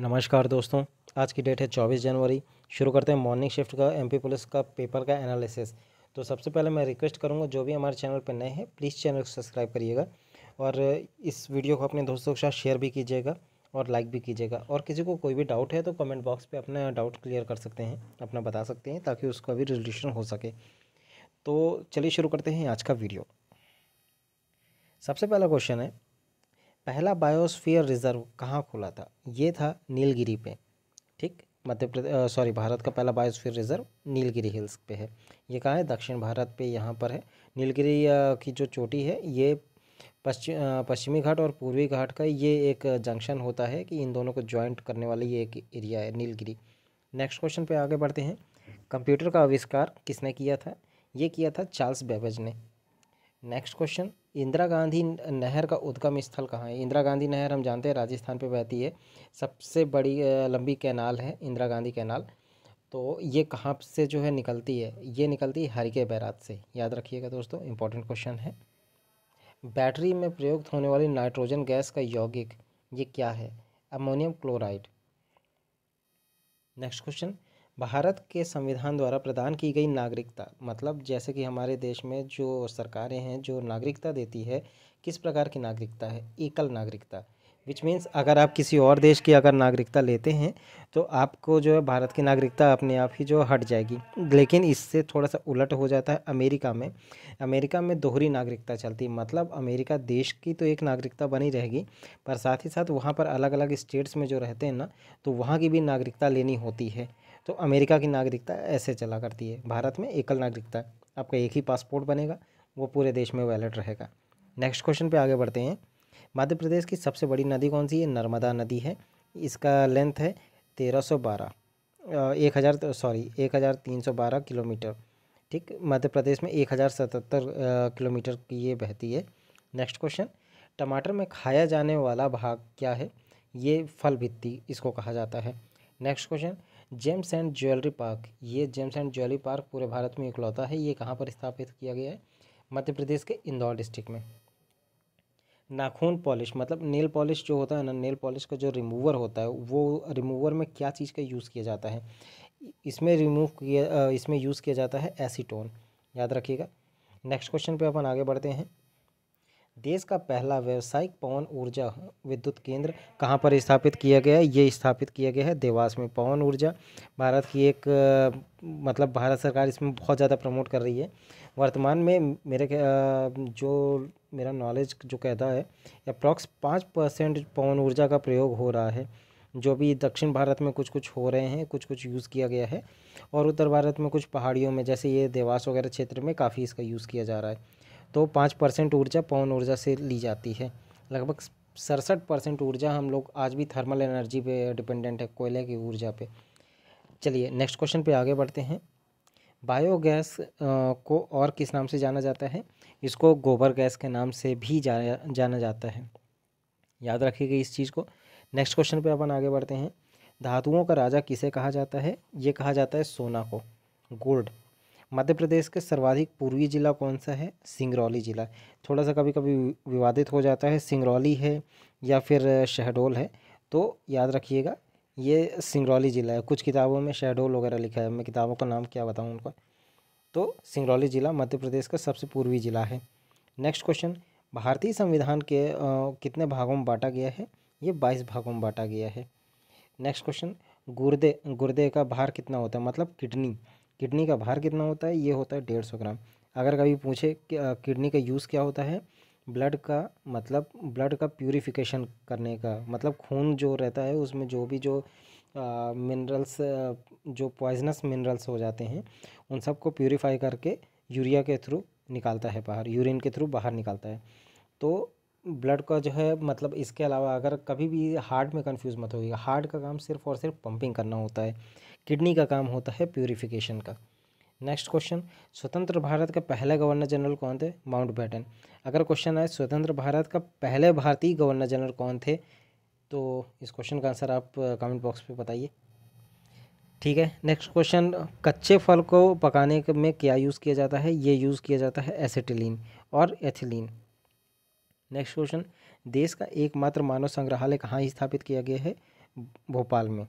नमस्कार दोस्तों आज की डेट है 24 जनवरी शुरू करते हैं मॉर्निंग शिफ्ट का एमपी पुलिस का पेपर का एनालिसिस तो सबसे पहले मैं रिक्वेस्ट करूंगा जो भी हमारे चैनल पर नए हैं प्लीज़ चैनल को सब्सक्राइब करिएगा और इस वीडियो को अपने दोस्तों के साथ शेयर भी कीजिएगा और लाइक भी कीजिएगा और किसी को कोई भी डाउट है तो कमेंट बॉक्स पर अपना डाउट क्लियर कर सकते हैं अपना बता सकते हैं ताकि उसका भी रिजोल्यूशन हो सके तो चलिए शुरू करते हैं आज का वीडियो सबसे पहला क्वेश्चन है पहला बायोस्फीयर रिजर्व कहाँ खुला था ये था नीलगिरी पे ठीक मध्य प्रदेश सॉरी भारत का पहला बायोस्फीयर रिजर्व नीलगिरी हिल्स पे है ये कहाँ है दक्षिण भारत पे यहाँ पर है नीलगिरी की जो चोटी है ये पश्चिम पश्चिमी घाट और पूर्वी घाट का ये एक जंक्शन होता है कि इन दोनों को ज्वाइंट करने वाली ये एक एरिया है नीलगिरी नेक्स्ट क्वेश्चन पे आगे बढ़ते हैं कंप्यूटर का आविष्कार किसने किया था ये किया था चार्ल्स बेबेज ने नेक्स्ट क्वेश्चन इंदिरा गांधी नहर का उद्गम स्थल कहाँ है इंदिरा गांधी नहर हम जानते हैं राजस्थान पे बहती है सबसे बड़ी लंबी कैनाल है इंदिरा गांधी कैनाल तो ये कहाँ से जो है निकलती है ये निकलती है हरिके बैरात से याद रखिएगा दोस्तों इंपॉर्टेंट क्वेश्चन है बैटरी में प्रयुक्त होने वाली नाइट्रोजन गैस का यौगिक ये क्या है ammonium chloride next question Bharat के संविधान द्वारा प्रदान की गई नागरिकता मतलब जैसे कि हमारे देश में जो सरकारें हैं जो नागरिकता देती है किस प्रकार की नागरिकता है एकल नागरिकता विच मीन्स अगर आप किसी और देश की अगर नागरिकता लेते हैं तो आपको जो है भारत की नागरिकता अपने आप ही जो हट जाएगी लेकिन इससे थोड़ा सा उलट हो जाता है अमेरिका में अमेरिका में दोहरी नागरिकता चलती है मतलब अमेरिका देश की तो एक नागरिकता बनी रहेगी पर साथ ही साथ वहाँ पर अलग अलग स्टेट्स में जो रहते हैं ना तो वहाँ की भी नागरिकता लेनी होती है तो अमेरिका की नागरिकता ऐसे चला करती है भारत में एकल नागरिकता आपका एक ही पासपोर्ट बनेगा वो पूरे देश में वैलिड रहेगा नेक्स्ट क्वेश्चन पे आगे बढ़ते हैं मध्य प्रदेश की सबसे बड़ी नदी कौन सी है नर्मदा नदी है इसका लेंथ है तेरह सौ बारह एक हज़ार सॉरी एक हज़ार तीन सौ बारह किलोमीटर ठीक मध्य प्रदेश में एक हज़ार सतहत्तर किलोमीटर की ये बहती है नेक्स्ट क्वेश्चन टमाटर में खाया जाने वाला भाग क्या है ये फल भित्ती इसको कहा जाता है next question gems and jewellery park ये जेम्स एंड ज्वेलरी पार्क पूरे भारत में इकलौता है ये कहाँ पर स्थापित किया गया है मध्य प्रदेश के इंदौर डिस्ट्रिक्ट में नाखून पॉलिश मतलब नेल पॉलिश जो होता है ना नेल पॉलिश का जो रिमूवर होता है वो रिमूवर में क्या चीज़ का यूज़ किया जाता है इसमें रिमूव किया इसमें यूज़ किया जाता है एसीटोन याद रखिएगा नेक्स्ट क्वेश्चन पे अपन आगे बढ़ते हैं देश का पहला व्यावसायिक पवन ऊर्जा विद्युत केंद्र कहाँ पर स्थापित किया गया है ये स्थापित किया गया है देवास में पवन ऊर्जा भारत की एक मतलब भारत सरकार इसमें बहुत ज़्यादा प्रमोट कर रही है वर्तमान में मेरे जो मेरा नॉलेज जो कहता है अप्रॉक्स पाँच परसेंट पवन ऊर्जा का प्रयोग हो रहा है जो भी दक्षिण भारत में कुछ कुछ हो रहे हैं कुछ कुछ यूज़ किया गया है और उत्तर भारत में कुछ पहाड़ियों में जैसे ये देवास वगैरह क्षेत्र में काफ़ी इसका यूज़ किया जा रहा है तो पाँच परसेंट ऊर्जा पवन ऊर्जा से ली जाती है लगभग सड़सठ परसेंट ऊर्जा हम लोग आज भी थर्मल एनर्जी पे डिपेंडेंट है कोयले की ऊर्जा पे चलिए नेक्स्ट क्वेश्चन पे आगे बढ़ते हैं बायोगैस को और किस नाम से जाना जाता है इसको गोबर गैस के नाम से भी जाना जाना जाता है याद रखिएगा इस चीज़ को नेक्स्ट क्वेश्चन पे अपन आगे बढ़ते हैं धातुओं का राजा किसे कहा जाता है ये कहा जाता है सोना को गोल्ड मध्य प्रदेश के सर्वाधिक पूर्वी ज़िला कौन सा है सिंगरौली ज़िला थोड़ा सा कभी कभी विवादित हो जाता है सिंगरौली है या फिर शहडोल है तो याद रखिएगा ये सिंगरौली ज़िला है कुछ किताबों में शहडोल वगैरह लिखा है मैं किताबों का नाम क्या बताऊँ उनका तो सिंगरौली ज़िला मध्य प्रदेश का सबसे पूर्वी ज़िला है नेक्स्ट क्वेश्चन भारतीय संविधान के आ, कितने भागों में बांटा गया है ये बाईस भागों में बांटा गया है नेक्स्ट क्वेश्चन गुर्दे गुर्दे का भार कितना होता है मतलब किडनी किडनी का भार कितना होता है ये होता है डेढ़ सौ ग्राम अगर कभी पूछे कि किडनी का यूज़ क्या होता है ब्लड का मतलब ब्लड का प्यूरिफिकेशन करने का मतलब खून जो रहता है उसमें जो भी जो मिनरल्स जो पॉइजनस मिनरल्स हो जाते हैं उन सबको प्योरीफाई करके यूरिया के थ्रू निकालता है बाहर यूरिन के थ्रू बाहर निकालता है तो ब्लड का जो है मतलब इसके अलावा अगर कभी भी हार्ट में कंफ्यूज मत होगी हार्ट का काम सिर्फ और सिर्फ पंपिंग करना होता है किडनी का काम होता है प्योरीफिकेशन का नेक्स्ट क्वेश्चन स्वतंत्र भारत का पहला गवर्नर जनरल कौन थे माउंट बैटन अगर क्वेश्चन आए स्वतंत्र भारत का पहले भारतीय गवर्नर जनरल कौन थे तो इस क्वेश्चन का आंसर आप कमेंट बॉक्स पे बताइए ठीक है नेक्स्ट क्वेश्चन कच्चे फल को पकाने में क्या यूज़ किया जाता है ये यूज़ किया जाता है एसिटिलीन और एथिलीन नेक्स्ट क्वेश्चन देश का एकमात्र मानव संग्रहालय कहाँ स्थापित किया गया है भोपाल में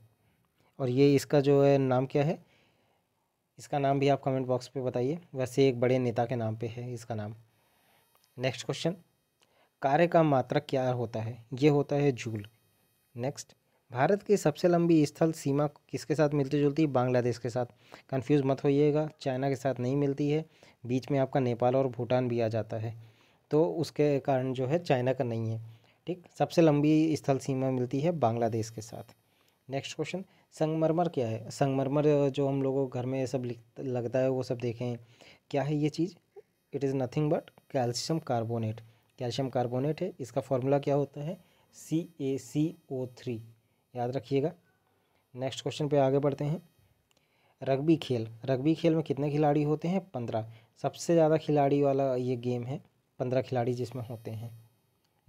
और ये इसका जो है नाम क्या है इसका नाम भी आप कमेंट बॉक्स पे बताइए वैसे एक बड़े नेता के नाम पे है इसका नाम नेक्स्ट क्वेश्चन कार्य का मात्रक क्या होता है ये होता है झूल नेक्स्ट भारत की सबसे लंबी स्थल सीमा किसके साथ मिलती जुलती बांग्लादेश के साथ कंफ्यूज मत होइएगा चाइना के साथ नहीं मिलती है बीच में आपका नेपाल और भूटान भी आ जाता है तो उसके कारण जो है चाइना का नहीं है ठीक सबसे लंबी स्थल सीमा मिलती है बांग्लादेश के साथ नेक्स्ट क्वेश्चन संगमरमर क्या है संगमरमर जो हम लोगों घर में सब लगता है वो सब देखें क्या है ये चीज़ it is nothing but calcium carbonate calcium carbonate है इसका फॉर्मूला क्या होता है सी ए सी ओ थ्री याद रखिएगा नेक्स्ट क्वेश्चन पे आगे बढ़ते हैं रग्बी खेल रग्बी खेल में कितने खिलाड़ी होते हैं पंद्रह सबसे ज़्यादा खिलाड़ी वाला ये गेम है पंद्रह खिलाड़ी जिसमें होते हैं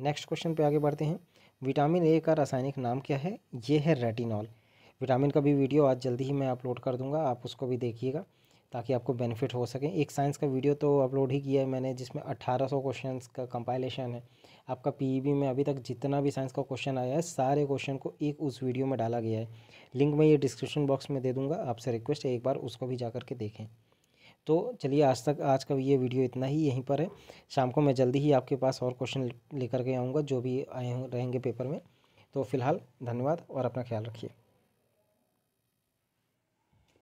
नेक्स्ट क्वेश्चन पे आगे बढ़ते हैं विटामिन ए का रासायनिक नाम क्या है ये है रेटिनॉल विटामिन का भी वीडियो आज जल्दी ही मैं अपलोड कर दूंगा आप उसको भी देखिएगा ताकि आपको बेनिफिट हो सके एक साइंस का वीडियो तो अपलोड ही किया है मैंने जिसमें सौ क्वेश्चन का कंपाइलेशन है आपका पी e में अभी तक जितना भी साइंस का क्वेश्चन आया है सारे क्वेश्चन को एक उस वीडियो में डाला गया है लिंक मैं ये डिस्क्रिप्शन बॉक्स में दे दूँगा आपसे रिक्वेस्ट है एक बार उसको भी जा के देखें तो चलिए आज तक आज का ये वीडियो इतना ही यहीं पर है शाम को मैं जल्दी ही आपके पास और क्वेश्चन लेकर के आऊँगा जो भी आए रहेंगे पेपर में तो फिलहाल धन्यवाद और अपना ख्याल रखिए